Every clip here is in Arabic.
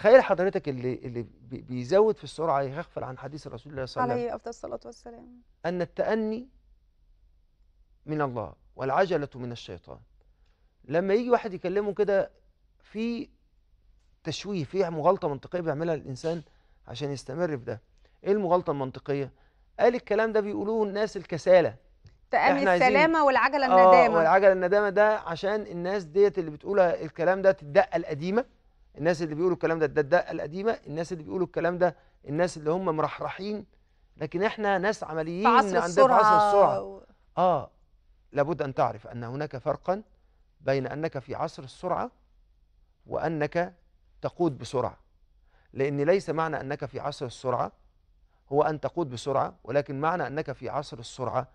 تخيل حضرتك اللي اللي بيزود في السرعه يغفل عن حديث رسول الله صلى الله عليه وسلم عليه افضل الصلاه والسلام ان التاني من الله والعجله من الشيطان لما يجي واحد يكلمه كده في تشويه في مغالطه منطقيه بيعملها الانسان عشان يستمر في ده ايه المغالطه المنطقيه قال الكلام ده بيقولوه الناس الكساله تأني السلامة والعجلة آه، الندامة اه والعجلة الندامة ده عشان الناس ديت اللي بتقولها الكلام ده الدقة القديمة الناس اللي بيقولوا الكلام ده الدقة القديمة الناس اللي بيقولوا الكلام ده الناس اللي هم مرحرحين لكن احنا ناس عمليين عندنا السرعة عصر السرعة و... اه لابد أن تعرف أن هناك فرقا بين أنك في عصر السرعة وأنك تقود بسرعة لأن ليس معنى أنك في عصر السرعة هو أن تقود بسرعة ولكن معنى أنك في عصر السرعة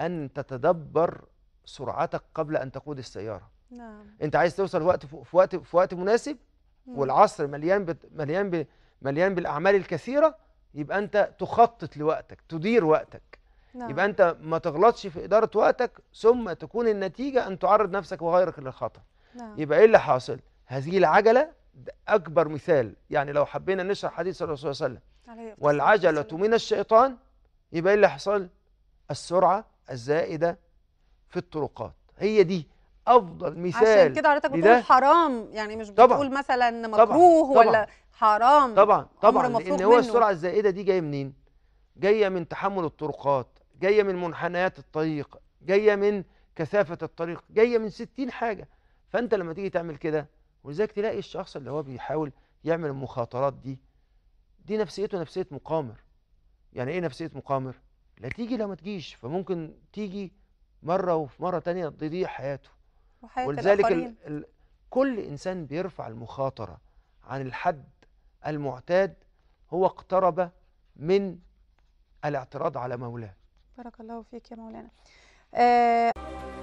أن تتدبر سرعتك قبل أن تقود السيارة نعم. أنت عايز توصل وقت في وقت في وقت مناسب والعصر مليان بت... مليان ب... مليان بالاعمال الكثيره يبقى انت تخطط لوقتك تدير وقتك نعم. يبقى انت ما تغلطش في اداره وقتك ثم تكون النتيجه ان تعرض نفسك وغيرك للخطر نعم. يبقى ايه اللي حاصل هذه العجله اكبر مثال يعني لو حبينا نشرح حديث الرسول صلى الله عليه وسلم والعجله من الشيطان يبقى ايه اللي حصل السرعه الزائده في الطرقات هي دي افضل مثال عشان كده حضرتك بتقول حرام يعني مش طبعًا بتقول مثلا مكروه طبعًا ولا حرام طبعا طبعا لان هو السرعه الزائده دي جايه منين جايه من تحمل الطرقات جايه من منحنيات الطريق جايه من كثافه الطريق جايه من 60 حاجه فانت لما تيجي تعمل كده ولذلك تلاقي الشخص اللي هو بيحاول يعمل المخاطرات دي دي نفسيته نفسيه مقامر يعني ايه نفسيه مقامر لا تيجي لا ما تجيش فممكن تيجي مره وفي مره تانية تضيع حياته وحياة ولذلك ال ال كل إنسان بيرفع المخاطرة عن الحد المعتاد هو اقترب من الاعتراض على مولاه بارك الله فيك يا مولانا آه